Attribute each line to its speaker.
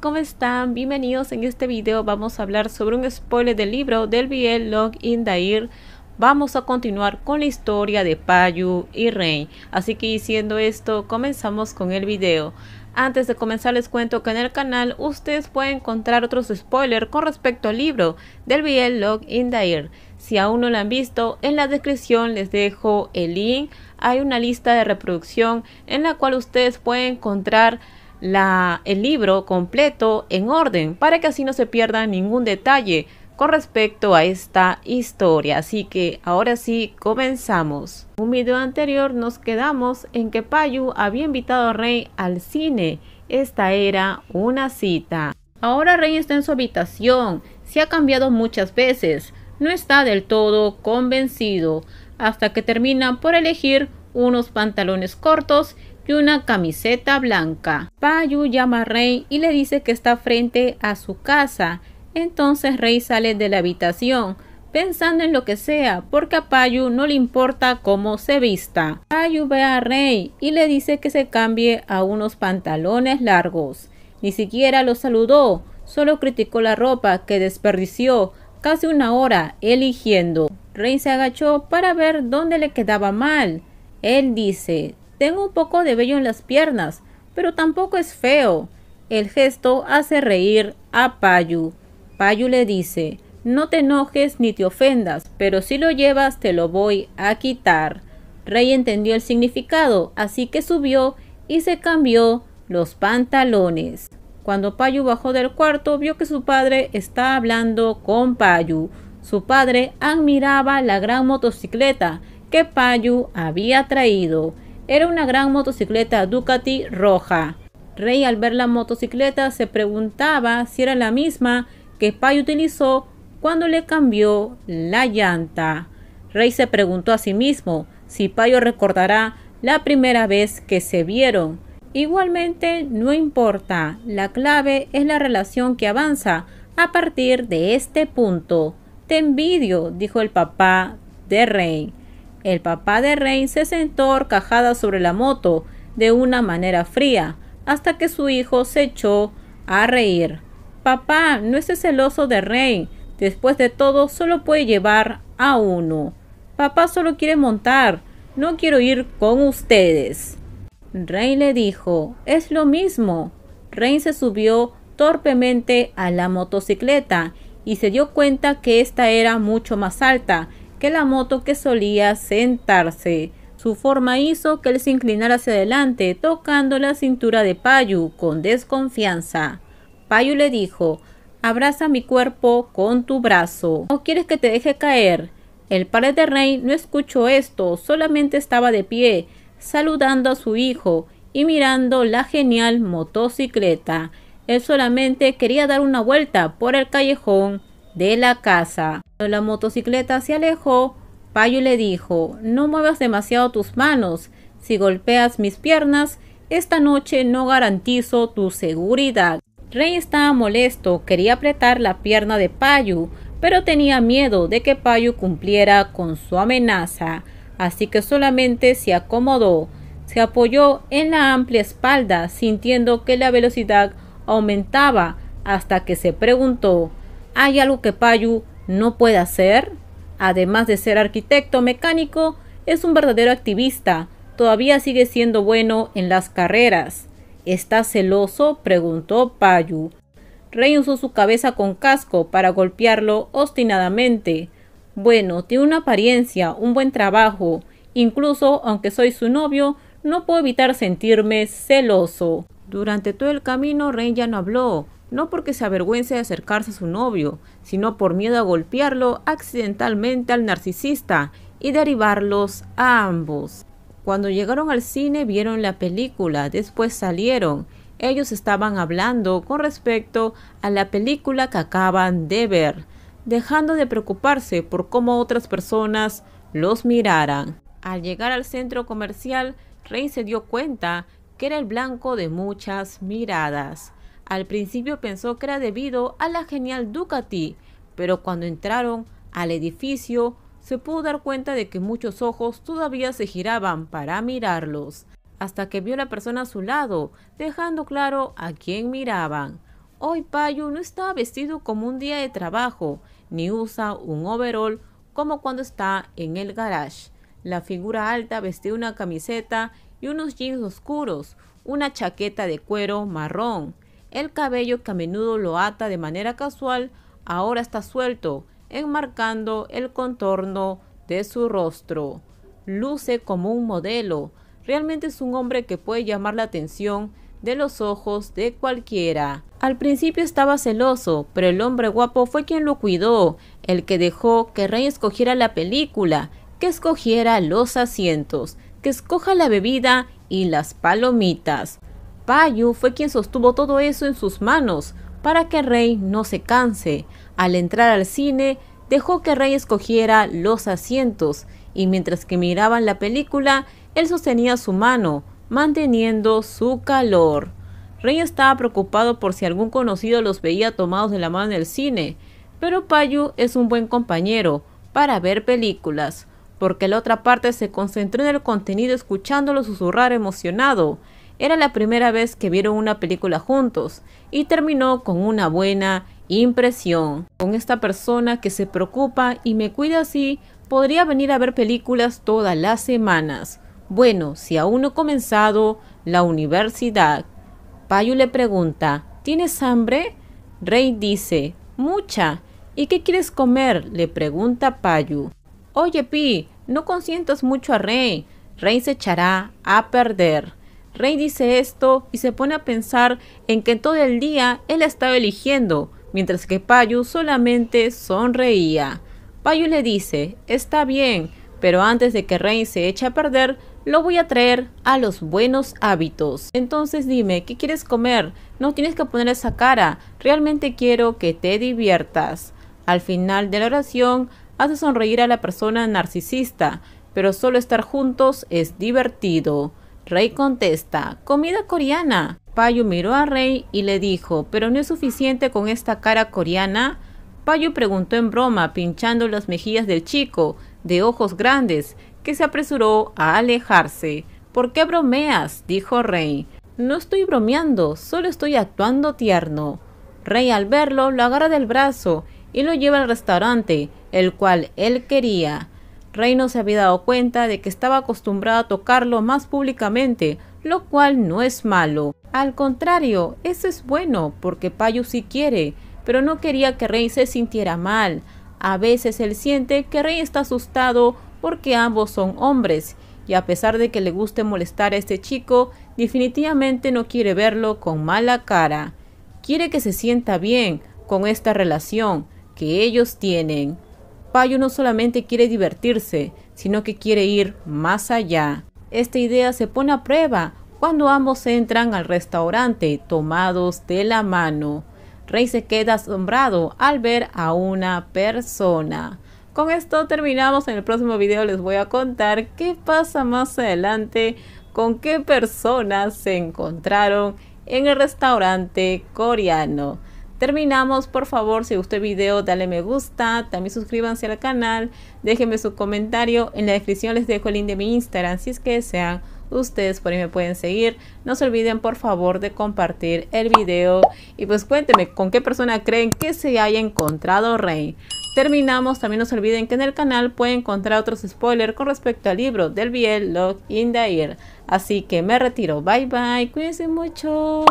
Speaker 1: ¿cómo están? Bienvenidos. En este video vamos a hablar sobre un spoiler del libro del BL Log in Vamos a continuar con la historia de Payu y Rey. Así que diciendo esto, comenzamos con el video. Antes de comenzar les cuento que en el canal ustedes pueden encontrar otros spoilers con respecto al libro del BL Log in Dair. Si aún no lo han visto, en la descripción les dejo el link. Hay una lista de reproducción en la cual ustedes pueden encontrar la, el libro completo en orden para que así no se pierda ningún detalle con respecto a esta historia. Así que ahora sí, comenzamos. En un video anterior nos quedamos en que Payu había invitado a Rey al cine. Esta era una cita. Ahora Rey está en su habitación. Se ha cambiado muchas veces. No está del todo convencido. Hasta que termina por elegir unos pantalones cortos y una camiseta blanca. Payu llama a Rey y le dice que está frente a su casa. Entonces Rey sale de la habitación pensando en lo que sea, porque a Payu no le importa cómo se vista. Payu ve a Rey y le dice que se cambie a unos pantalones largos. Ni siquiera lo saludó, solo criticó la ropa que desperdició casi una hora eligiendo. Rey se agachó para ver dónde le quedaba mal. Él dice, tengo un poco de vello en las piernas, pero tampoco es feo. El gesto hace reír a Payu. Payu le dice, no te enojes ni te ofendas, pero si lo llevas te lo voy a quitar. Rey entendió el significado, así que subió y se cambió los pantalones. Cuando Payu bajó del cuarto, vio que su padre estaba hablando con Payu. Su padre admiraba la gran motocicleta que Payu había traído. Era una gran motocicleta Ducati roja. Rey al ver la motocicleta se preguntaba si era la misma que Payo utilizó cuando le cambió la llanta. Rey se preguntó a sí mismo si Payo recordará la primera vez que se vieron. Igualmente, no importa, la clave es la relación que avanza a partir de este punto. Te envidio, dijo el papá de Rey. El papá de Rein se sentó horcajada sobre la moto de una manera fría hasta que su hijo se echó a reír. Papá, no es celoso de Rain. Después de todo, solo puede llevar a uno. Papá solo quiere montar. No quiero ir con ustedes. Rey le dijo, es lo mismo. Rein se subió torpemente a la motocicleta y se dio cuenta que esta era mucho más alta que la moto que solía sentarse. Su forma hizo que él se inclinara hacia adelante, tocando la cintura de Payu con desconfianza. Payu le dijo, abraza mi cuerpo con tu brazo. ¿No quieres que te deje caer? El padre de Rey no escuchó esto, solamente estaba de pie, saludando a su hijo y mirando la genial motocicleta. Él solamente quería dar una vuelta por el callejón de la casa. Cuando la motocicleta se alejó, Payu le dijo, no muevas demasiado tus manos, si golpeas mis piernas, esta noche no garantizo tu seguridad. Rey estaba molesto, quería apretar la pierna de Payu, pero tenía miedo de que Payu cumpliera con su amenaza, así que solamente se acomodó. Se apoyó en la amplia espalda, sintiendo que la velocidad aumentaba, hasta que se preguntó hay algo que Payu no puede hacer. Además de ser arquitecto mecánico, es un verdadero activista. Todavía sigue siendo bueno en las carreras. ¿Estás celoso? preguntó Payu. Rey usó su cabeza con casco para golpearlo obstinadamente. Bueno, tiene una apariencia, un buen trabajo. Incluso, aunque soy su novio, no puedo evitar sentirme celoso. Durante todo el camino, Rey ya no habló no porque se avergüence de acercarse a su novio, sino por miedo a golpearlo accidentalmente al narcisista y derivarlos a ambos. Cuando llegaron al cine vieron la película, después salieron. Ellos estaban hablando con respecto a la película que acaban de ver, dejando de preocuparse por cómo otras personas los miraran. Al llegar al centro comercial, Rey se dio cuenta que era el blanco de muchas miradas. Al principio pensó que era debido a la genial Ducati, pero cuando entraron al edificio se pudo dar cuenta de que muchos ojos todavía se giraban para mirarlos, hasta que vio la persona a su lado, dejando claro a quién miraban. Hoy Payo no está vestido como un día de trabajo, ni usa un overall como cuando está en el garage. La figura alta vestía una camiseta y unos jeans oscuros, una chaqueta de cuero marrón el cabello que a menudo lo ata de manera casual ahora está suelto, enmarcando el contorno de su rostro. Luce como un modelo. Realmente es un hombre que puede llamar la atención de los ojos de cualquiera. Al principio estaba celoso, pero el hombre guapo fue quien lo cuidó, el que dejó que Rey escogiera la película, que escogiera los asientos, que escoja la bebida y las palomitas. Payu fue quien sostuvo todo eso en sus manos para que Rey no se canse. Al entrar al cine, dejó que Rey escogiera los asientos y mientras que miraban la película, él sostenía su mano, manteniendo su calor. Rey estaba preocupado por si algún conocido los veía tomados de la mano en el cine, pero Payu es un buen compañero para ver películas, porque la otra parte se concentró en el contenido escuchándolo susurrar emocionado. Era la primera vez que vieron una película juntos y terminó con una buena impresión. Con esta persona que se preocupa y me cuida así, podría venir a ver películas todas las semanas. Bueno, si aún no he comenzado la universidad. Payu le pregunta, ¿tienes hambre? Rey dice, mucha. ¿Y qué quieres comer? le pregunta Payu. Oye, Pi, no consientas mucho a Rey. Rey se echará a perder. Rey dice esto y se pone a pensar en que todo el día él estaba eligiendo, mientras que Payu solamente sonreía. Payu le dice, está bien, pero antes de que Rey se eche a perder, lo voy a traer a los buenos hábitos. Entonces dime, ¿qué quieres comer? No tienes que poner esa cara, realmente quiero que te diviertas. Al final de la oración, hace sonreír a la persona narcisista, pero solo estar juntos es divertido. Rey contesta, comida coreana. Payu miró a Rey y le dijo, pero no es suficiente con esta cara coreana. Payu preguntó en broma, pinchando las mejillas del chico, de ojos grandes, que se apresuró a alejarse. ¿Por qué bromeas? dijo Rey. No estoy bromeando, solo estoy actuando tierno. Rey al verlo lo agarra del brazo y lo lleva al restaurante, el cual él quería no se había dado cuenta de que estaba acostumbrado a tocarlo más públicamente, lo cual no es malo. Al contrario, eso es bueno, porque Payu sí quiere, pero no quería que Rey se sintiera mal. A veces él siente que Rey está asustado porque ambos son hombres, y a pesar de que le guste molestar a este chico, definitivamente no quiere verlo con mala cara. Quiere que se sienta bien con esta relación que ellos tienen. Payo no solamente quiere divertirse, sino que quiere ir más allá. Esta idea se pone a prueba cuando ambos entran al restaurante tomados de la mano. Rey se queda asombrado al ver a una persona. Con esto terminamos. En el próximo video les voy a contar qué pasa más adelante, con qué personas se encontraron en el restaurante coreano. Terminamos, por favor, si gustó el video, dale me gusta, también suscríbanse al canal, déjenme su comentario, en la descripción les dejo el link de mi Instagram, si es que sean. ustedes por ahí me pueden seguir, no se olviden por favor de compartir el video y pues cuénteme con qué persona creen que se haya encontrado Rey. Terminamos, también no se olviden que en el canal pueden encontrar otros spoilers con respecto al libro del Biel, lock in the Air. Así que me retiro, bye bye, cuídense mucho.